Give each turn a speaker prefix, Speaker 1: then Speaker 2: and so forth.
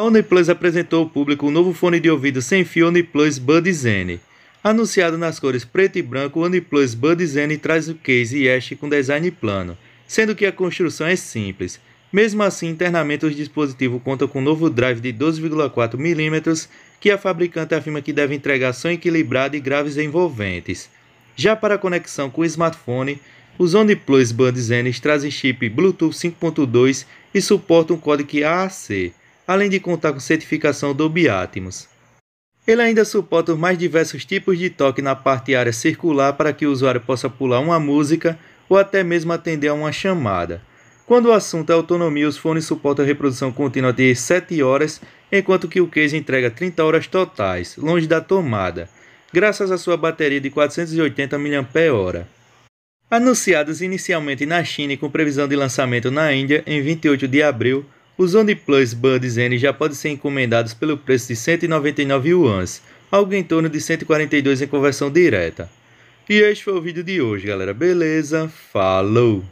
Speaker 1: a OnePlus apresentou ao público um novo fone de ouvido sem fio OnePlus Bud Zen. Anunciado nas cores preto e branco, o OnePlus Bud Zen traz o case e hash com design plano, sendo que a construção é simples. Mesmo assim, internamente o dispositivo conta com um novo drive de 12,4 mm que a fabricante afirma que deve entregar som equilibrado e graves envolventes. Já para a conexão com o smartphone, os OnePlus Bud Zen trazem chip Bluetooth 5.2 e suportam um código AAC além de contar com certificação do Biatmos. Ele ainda suporta os mais diversos tipos de toque na parte área circular para que o usuário possa pular uma música ou até mesmo atender a uma chamada. Quando o assunto é autonomia, os fones suportam reprodução contínua de 7 horas, enquanto que o case entrega 30 horas totais, longe da tomada, graças à sua bateria de 480 mAh. Anunciados inicialmente na China e com previsão de lançamento na Índia em 28 de abril, os OnePlus Buds N já podem ser encomendados pelo preço de 199 yuans, algo em torno de 142 em conversão direta. E este foi o vídeo de hoje, galera. Beleza? Falou!